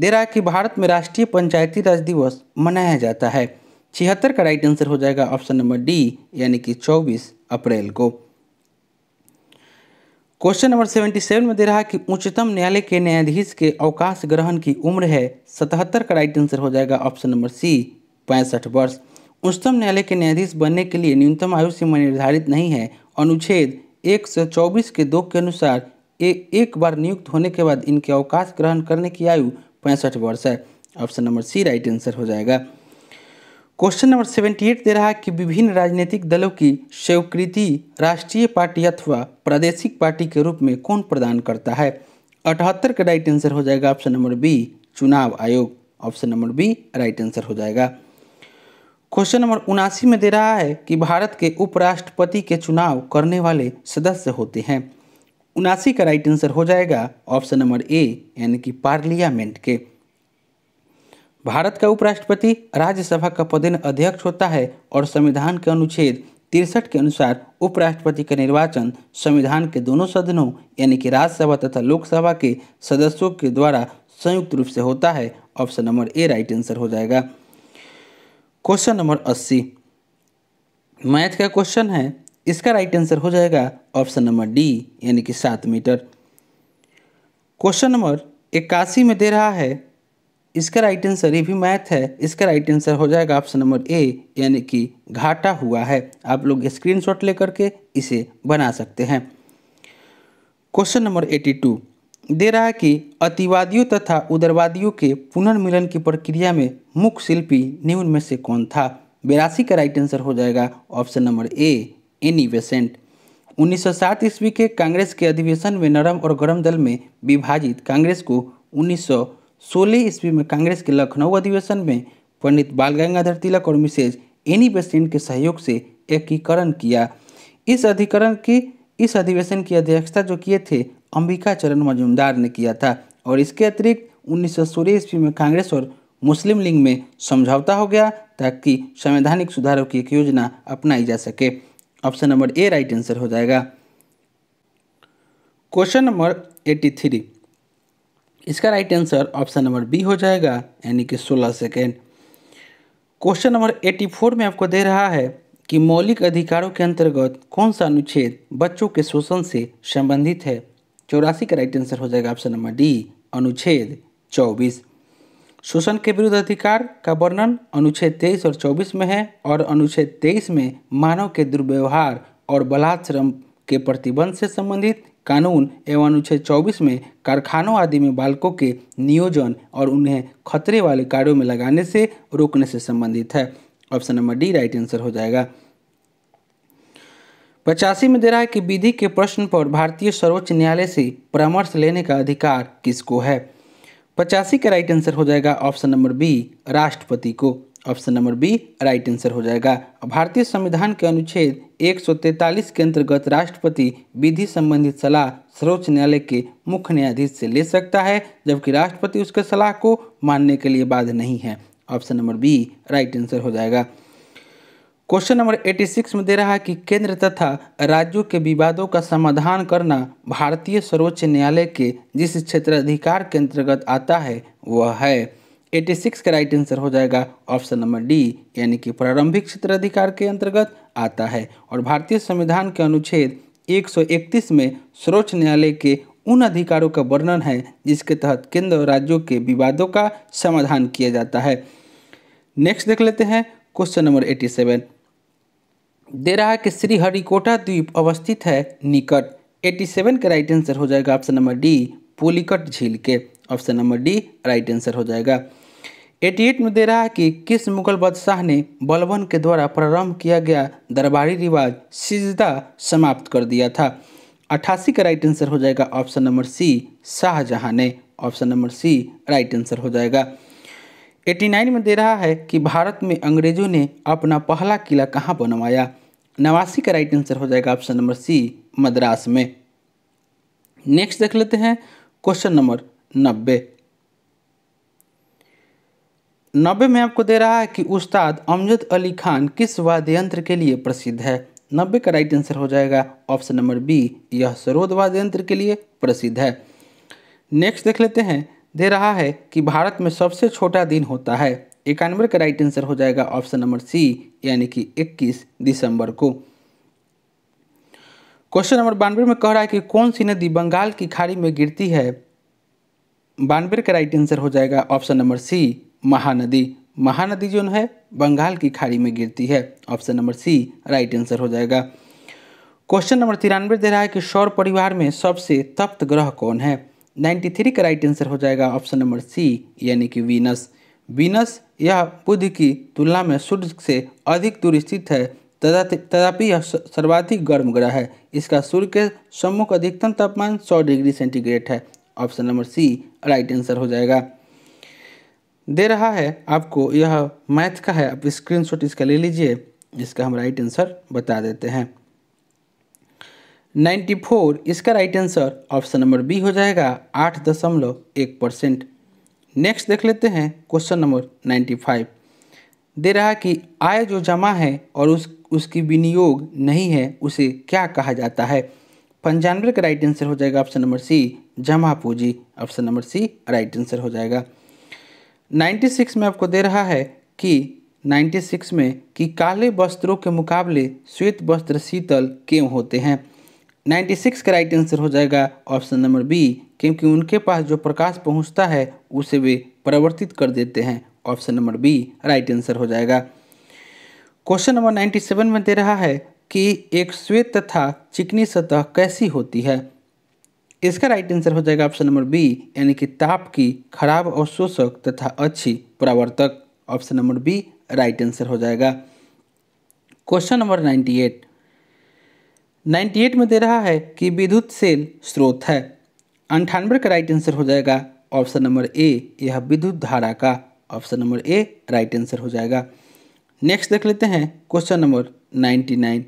दे रहा है कि भारत में राष्ट्रीय पंचायती राज दिवस मनाया जाता है छिहत्तर का राइट आंसर हो जाएगा ऑप्शन नंबर डी यानी कि चौबीस अप्रैल को क्वेश्चन नंबर सेवेंटी सेवन में दे रहा है कि उच्चतम न्यायालय के न्यायाधीश के अवकाश ग्रहण की उम्र है सतहत्तर का राइट आंसर हो जाएगा ऑप्शन नंबर सी पैंसठ वर्ष उच्चतम न्यायालय के न्यायाधीश बनने के लिए न्यूनतम आयु सीमा निर्धारित नहीं है अनुच्छेद एक सौ चौबीस के दो के अनुसार ए, एक बार नियुक्त होने के बाद इनके अवकाश ग्रहण करने की आयु पैंसठ वर्ष है option number C right answer हो जाएगा क्वेश्चन नंबर सेवेंटी एट दे रहा है कि विभिन्न राजनीतिक दलों की स्वीकृति राष्ट्रीय पार्टी अथवा प्रादेशिक पार्टी के रूप में कौन प्रदान करता है अठहत्तर का राइट आंसर हो जाएगा ऑप्शन नंबर बी चुनाव आयोग option number B right answer हो जाएगा क्वेश्चन नंबर उनासी में दे रहा है कि भारत के उपराष्ट्रपति के चुनाव करने वाले सदस्य होते हैं उनासी का राइट आंसर हो जाएगा ऑप्शन नंबर ए यानी कि पार्लियामेंट के भारत का उपराष्ट्रपति राज्यसभा का पदेन अध्यक्ष होता है और संविधान के अनुच्छेद तिरसठ के अनुसार उपराष्ट्रपति का निर्वाचन संविधान के दोनों सदनों यानी कि राज्यसभा तथा लोकसभा के सदस्यों के द्वारा संयुक्त रूप से होता है option number A right answer हो जाएगा क्वेश्चन नंबर अस्सी मैथ का क्वेश्चन है इसका राइट आंसर हो जाएगा ऑप्शन नंबर डी यानी कि सात मीटर क्वेश्चन नंबर इक्यासी में दे रहा है इसका राइट आंसर ये भी मैथ है इसका राइट आंसर हो जाएगा ऑप्शन नंबर ए यानी कि घाटा हुआ है आप लोग स्क्रीनशॉट लेकर के इसे बना सकते हैं क्वेश्चन नंबर एटी टू दे रहा है कि अतिवादियों तथा उदरवादियों के पुनर्मिलन की प्रक्रिया में मुख्य शिल्पी निम्न में से कौन था बेरासी का राइट आंसर हो जाएगा option number A Annie Besant 1907 ईस्वी के कांग्रेस के अधिवेशन में नरम और गरम दल में विभाजित कांग्रेस को उन्नीस सोलह ईस्वी में कांग्रेस के लखनऊ अधिवेशन में पंडित बाल गंगाधर तिलक और मिसेज एनी बेसेंट के सहयोग से एकीकरण किया इस अधिकरण की इस अधिवेशन की अध्यक्षता जो किए थे अंबिका चरण मजुमदार ने किया था और इसके अतिरिक्त उन्नीस सौ ईस्वी में कांग्रेस और मुस्लिम लीग में समझौता हो गया ताकि संवैधानिक सुधारों की एक योजना अपनाई जा सके option number A right answer हो जाएगा क्वेश्चन नंबर एट्टी थ्री इसका right answer option number B हो जाएगा यानी कि 16 सेकेंड क्वेश्चन नंबर 84 में आपको दे रहा है कि मौलिक अधिकारों के अंतर्गत कौन सा अनुच्छेद बच्चों के शोषण से संबंधित है चौरासी का राइट आंसर हो जाएगा ऑप्शन नंबर डी अनुच्छेद चौबीस शोषण के विरुद्ध अधिकार का वर्णन अनुच्छेद तेईस और चौबीस में है और अनुच्छेद तेईस में मानव के दुर्व्यवहार और बलात्म के प्रतिबंध से संबंधित कानून एवं अनुच्छेद 24 में कारखानों आदि में बालकों के नियोजन और उन्हें खतरे वाले कार्यों में लगाने से रोकने से संबंधित है option number D right answer हो जाएगा पचासी में दे रहा है कि विधि के प्रश्न पर भारतीय सर्वोच्च न्यायालय से परामर्श लेने का अधिकार किसको है पचासी का राइट आंसर हो जाएगा ऑप्शन नंबर बी राष्ट्रपति को option number B right answer हो जाएगा भारतीय संविधान के अनुच्छेद एक के अंतर्गत राष्ट्रपति विधि संबंधित सलाह सर्वोच्च न्यायालय के मुख्य न्यायाधीश से ले सकता है जबकि राष्ट्रपति उसके सलाह को मानने के लिए बाध्य नहीं है option number B right answer हो जाएगा क्वेश्चन नंबर 86 में दे रहा है कि केंद्र तथा राज्यों के विवादों का समाधान करना भारतीय सर्वोच्च न्यायालय के जिस क्षेत्राधिकार के अंतर्गत आता है वह है 86 का राइट आंसर हो जाएगा ऑप्शन नंबर डी यानी कि प्रारंभिक क्षेत्राधिकार के अंतर्गत आता है और भारतीय संविधान के अनुच्छेद 131 में सर्वोच्च न्यायालय के उन अधिकारों का वर्णन है जिसके तहत केंद्र और राज्यों के विवादों का समाधान किया जाता है नेक्स्ट देख लेते हैं क्वेश्चन नंबर 87 दे रहा है कि श्रीहरिकोटा द्वीप अवस्थित है निकट 87 का राइट आंसर हो जाएगा ऑप्शन नंबर डी पोलिकट झील के option number D right answer हो जाएगा 88 में दे रहा है कि किस मुगल बादशाह ने बलबन के द्वारा प्रारंभ किया गया दरबारी रिवाज सिजदा समाप्त कर दिया था अट्ठासी का राइट आंसर हो जाएगा ऑप्शन नंबर सी शाहजहाँ ने option number C right answer हो जाएगा 89 में दे रहा है कि भारत में अंग्रेजों ने अपना पहला किला कहाँ बनवाया नवासी का राइट आंसर हो जाएगा ऑप्शन नंबर सी मद्रास में नेक्स्ट देख लेते हैं क्वेश्चन नंबर नब्बे नब्बे में आपको दे रहा है कि उस्ताद अमजद अली खान किस वाद्य यंत्र के लिए प्रसिद्ध है नब्बे का राइट आंसर हो जाएगा ऑप्शन नंबर बी यह सरोद वाद्य यंत्र के लिए प्रसिद्ध है नेक्स्ट देख लेते हैं दे रहा है कि भारत में सबसे छोटा दिन होता है इक्यानवे का राइट आंसर हो जाएगा ऑप्शन नंबर सी यानी कि 21 दिसंबर को क्वेश्चन नंबर बानवे में कह रहा है कि कौन सी नदी बंगाल की खाड़ी में गिरती है बानवे का राइट आंसर हो जाएगा option number C Mahanadi Mahanadi जो है बंगाल की खाड़ी में गिरती है option number C right answer हो जाएगा क्वेश्चन नंबर तिरानवे दे रहा है कि सौर परिवार में सबसे तप्त ग्रह कौन है 93 का राइट आंसर हो जाएगा ऑप्शन नंबर सी यानी कि वीनस वीनस यह बुध की तुलना में सूर्य से अधिक दूर स्थित है तथापि यह सर्वाधिक गर्म ग्रह है इसका सूर्य के सम्मुख अधिकतम तापमान 100 डिग्री सेंटीग्रेड है option number C right answer हो जाएगा दे रहा है आपको यह मैथ का है आप स्क्रीनशॉट इसका ले लीजिए इसका हम राइट आंसर बता देते हैं 94 इसका right answer option number B हो जाएगा आठ दशमलव एक परसेंट नेक्स्ट देख लेते हैं क्वेश्चन नंबर 95 दे रहा कि आय जो जमा है और उस उसकी विनियोग नहीं है उसे क्या कहा जाता है पंचानवे का राइट आंसर हो जाएगा ऑप्शन नंबर सी जमा पूंजी option number C right answer हो जाएगा 96 में आपको दे रहा है कि 96 में कि काले वस्त्रों के मुकाबले श्वेत वस्त्र शीतल क्यों होते हैं 96 का राइट आंसर हो जाएगा ऑप्शन नंबर बी क्योंकि उनके पास जो प्रकाश पहुंचता है उसे वे परिवर्तित कर देते हैं option number B right answer हो जाएगा क्वेश्चन नंबर 97 में दे रहा है कि एक श्वेत तथा चिकनी सतह कैसी होती है इसका राइट आंसर हो जाएगा ऑप्शन नंबर बी यानी कि ताप की खराब अवशोषक तथा अच्छी प्रावर्तक option number B right answer हो जाएगा question number ninety eight ninety eight में दे रहा है कि विद्युत सेल स्रोत है अंठानवे का राइट आंसर हो जाएगा ऑप्शन नंबर ए यह विद्युत धारा का option number A right answer हो जाएगा नेक्स्ट देख लेते हैं क्वेश्चन नंबर नाइन्टी नाइन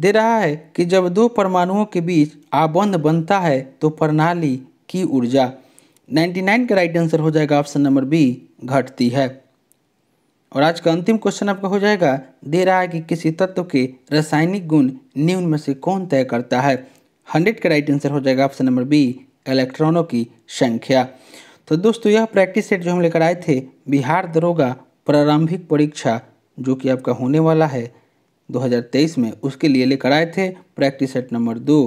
दे रहा है कि जब दो परमाणुओं के बीच आबंध बनता है तो प्रणाली की ऊर्जा 99 का राइट आंसर हो जाएगा ऑप्शन नंबर बी घटती है और आज का अंतिम क्वेश्चन आपका हो जाएगा दे रहा है कि किसी तत्व के रासायनिक गुण निम्न में से कौन तय करता है हंड्रेड का राइट आंसर हो जाएगा ऑप्शन नंबर बी इलेक्ट्रॉनों की संख्या तो दोस्तों यह प्रैक्टिस सेट जो हम लेकर आए थे बिहार दरोगा प्रारंभिक परीक्षा जो कि आपका होने वाला है 2023 में उसके लिए लेकर आए थे प्रैक्टिस सेट नंबर दो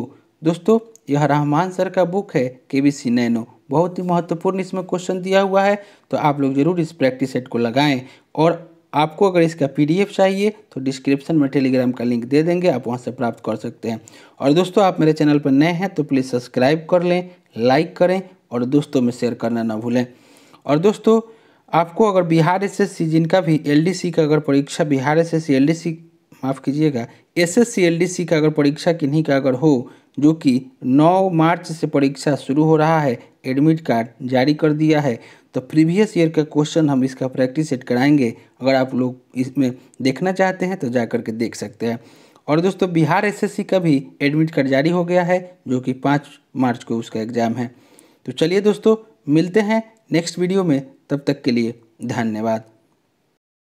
दोस्तों यह रहमान सर का बुक है के बी सी नैनो बहुत ही महत्वपूर्ण इसमें क्वेश्चन दिया हुआ है तो आप लोग ज़रूर इस प्रैक्टिस सेट को लगाएं और आपको अगर इसका पीडीएफ चाहिए तो डिस्क्रिप्शन में टेलीग्राम का लिंक दे देंगे आप वहां से प्राप्त कर सकते हैं और दोस्तों आप मेरे चैनल पर नए हैं तो प्लीज़ सब्सक्राइब कर लें लाइक करें और दोस्तों में शेयर करना ना भूलें और दोस्तों आपको अगर बिहार एस एस जिनका भी एल का अगर परीक्षा बिहार एस एस माफ़ कीजिएगा एस एस का अगर परीक्षा किन्हीं का अगर हो जो कि 9 मार्च से परीक्षा शुरू हो रहा है एडमिट कार्ड जारी कर दिया है तो प्रीवियस ईयर का क्वेश्चन हम इसका प्रैक्टिस सेट कराएंगे अगर आप लोग इसमें देखना चाहते हैं तो जा करके के देख सकते हैं और दोस्तों बिहार एसएससी का भी एडमिट कार्ड जारी हो गया है जो कि पाँच मार्च को उसका एग्ज़ाम है तो चलिए दोस्तों मिलते हैं नेक्स्ट वीडियो में तब तक के लिए धन्यवाद